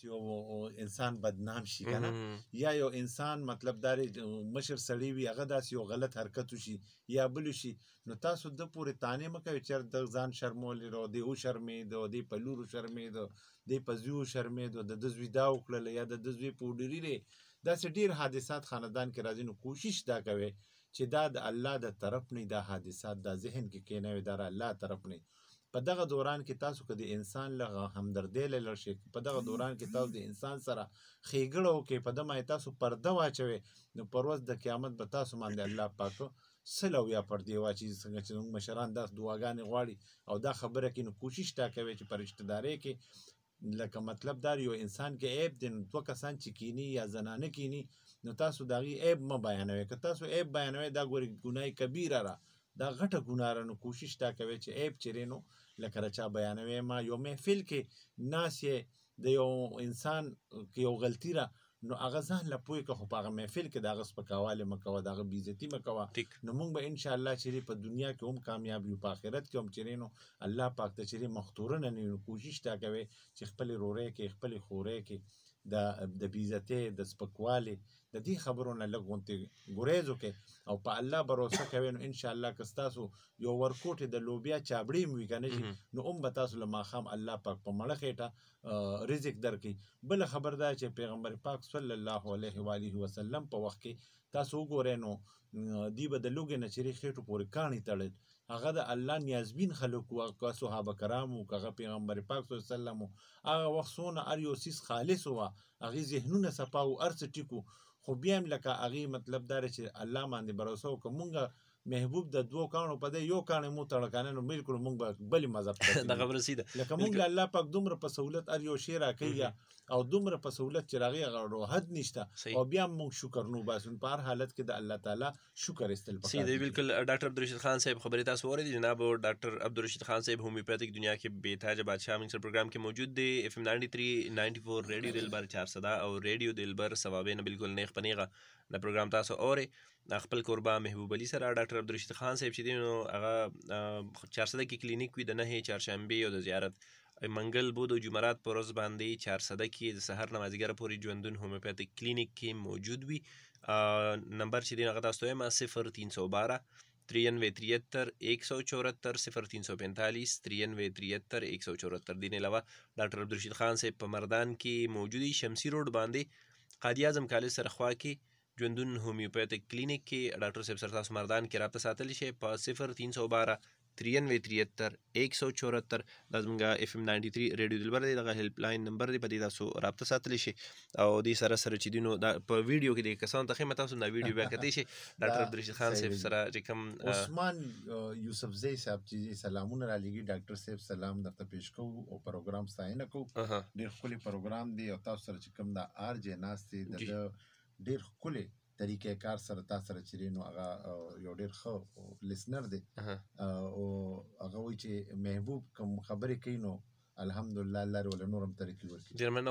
چې انسان بدنام شي کنه یا یو انسان مطلب دا مشر سړی وي هغه داسې یو غلط حرکت وشي یا بل شي نو تاسو د پورې تانې مکه چې د ځان شرمولې رو دی او شرمې د دی په لورو شرمې د دی په زیو شرمې د د زوی دا وکړل یا د د زوی په ډیری لري داسې ډیر حادثات خاندان کې راځي نو کوشش دا کوي چې دا د الله د طرف نه دا حادثات دا ذهن کې کینوي دا الله طرف نه په دغه دوران کې تاسو که د انسان لغه همدردی لرل شي په دغه دوران کې تاسو د انسان سره ښېګړه وکړئ په دمه تاسو پرده واچوئ نو پر ورځ د قیامت به تاسو باندې الله پاک سل او یا پردې واچي څنګه چې زموږ مشران داس دعاګانې غواړي او دا خبره کې نو کوشش تا کوي چې په رشتهدارۍ کې لکه مطلب دار یو انسان کې عیب دی نو دوه کسان چې کینی یا زنانه کینی نو تاسو د هغې عیب مه بیانوئ که تاسو عیب بیانوئ دا ګورې ګناه کبیره را دا غټه ګناره نو کوشش تا کوي چې ایب چیرینو لکه رچا بیانوي ما یو محفل کې ناس یې د یو انسان کې یو غلطی را نو هغه ځان لا پوي که خو په هغه محفل کې دا غس پکواله مکو دا غ بیزتی مکو نو موږ به ان شاء الله چې په دنیا کې هم کامیاب یو په آخرت کې هم چیرینو الله پاک ته چیرې مختور نه کوشش تا کوي چې خپل رورې کې خپل خورې کې د د بیزته د سپکوالي د دې خبرونه لګونتي ګورېزو کې او په الله باور کوي نو ان شاء الله که تاسو یو ورکوټ د لوبیا چابړی مې کنه شي نو هم به تاسو لما خام الله پاک په مړه خېټه رزق درکې بل خبر دا چې پیغمبر پاک صلی الله علیه و علیه وسلم په وخت کې تاسو وګورئ نو دی به د لوګې نچري خېټو پورې کانی تړل هغه د الله نیازبین خلق او هغه صحابه کرام او هغه پیغمبر پاک صلی الله علیه وسلم هغه وخت سونه ار یو سیس خالص و هغه ذهنونه صفا او ارڅ ټیکو خو بیا هم لکه هغه مطلب دار چې الله باندې باور وکړو مونږه محبوب د دوو کانو په دی یو کانې مو تړکانې نو بالکل موږ به بلې مذهب ته دغه رسیده لکه موږ الله پاک دومره په سہولت ار یو شی راکړي او دومره په سہولت چې راغی هغه حد نشته او بیا موږ شکر نو باسن په هر حالت کې د الله تعالی شکر استل پکار دی بالکل ډاکټر عبدالرشید خان صاحب خبرې تاسو اوریدئ جناب ډاکټر عبدالرشید خان صاحب ہومیوپیتھک دنیا کې بےتاج بادشاہ منصر پروگرام کې موجود دی اف ام 93 94 ریډیو دلبر 4 صدا او ریډیو دلبر سوابین بالکل نیک پنیغه دا پروگرام تاسو اورئ خپل کوربا محبوب علي سره ډاکټر عبدالرشید خان صاحب چې دی نو هغه چارسده کې کلینیک وي د نهې چهارشنبې او د زیارت منګل بود او جمعرات پر ورځ باندې چارسده کې د سحر نه مازدیګره پورې ژوندون هومیوپیتیک کلینیک کې موجود وي نمبر چې دی هغه تاسو ته ما 0312 ترینوے تریہتر ایک سو چورہتر صفر تین سو پینتالیس ترینوے تریہتر ایک سو چورہتر دین علاوه ډاکټر عبدالرشید خان صاحب په مردان کې موجودی شمسی روډ باندې قادی اعظم کالج سرخوا کې ژوندون هومیوپیتک کلینیک کې ډاکټر صاحب سرتاسو مردان کې رابطه ساتلی شئ په صفر تین سو بارہ تریانوے تریہتر ایک سو چورہتر دا زمونږ اف ام ناینټي تھري ریډیو دلبر دی دغه هیلپ لاین نمبر دی په دې تاسو رابطه ساتلی شئ او دې سره سره چې دی نو دا په ویډیو کې د کسانو ته خیمه تاسو دا ویډیو بیا کتی شئ ډاکټر عبدالرشید خان صاحب سره چې کوم عثمان یوسفزی صاحب چې سلامونه را لګي ډاکټر صاحب سلام درته پیښ کو او پروګرام ستاینه کو ډیر خولي پروګرام دی او تاسو سره چې کوم دا ار جې ناس دی د ډیر خولي طریقې کار سره تاسو سره چیرې نو هغه یو ډیر خو لسنر دی او هغه وی چې محبوب کوم خبرې کوي نو الحمدلله الله ولې نورم طریقې ورکړي ډیر مننه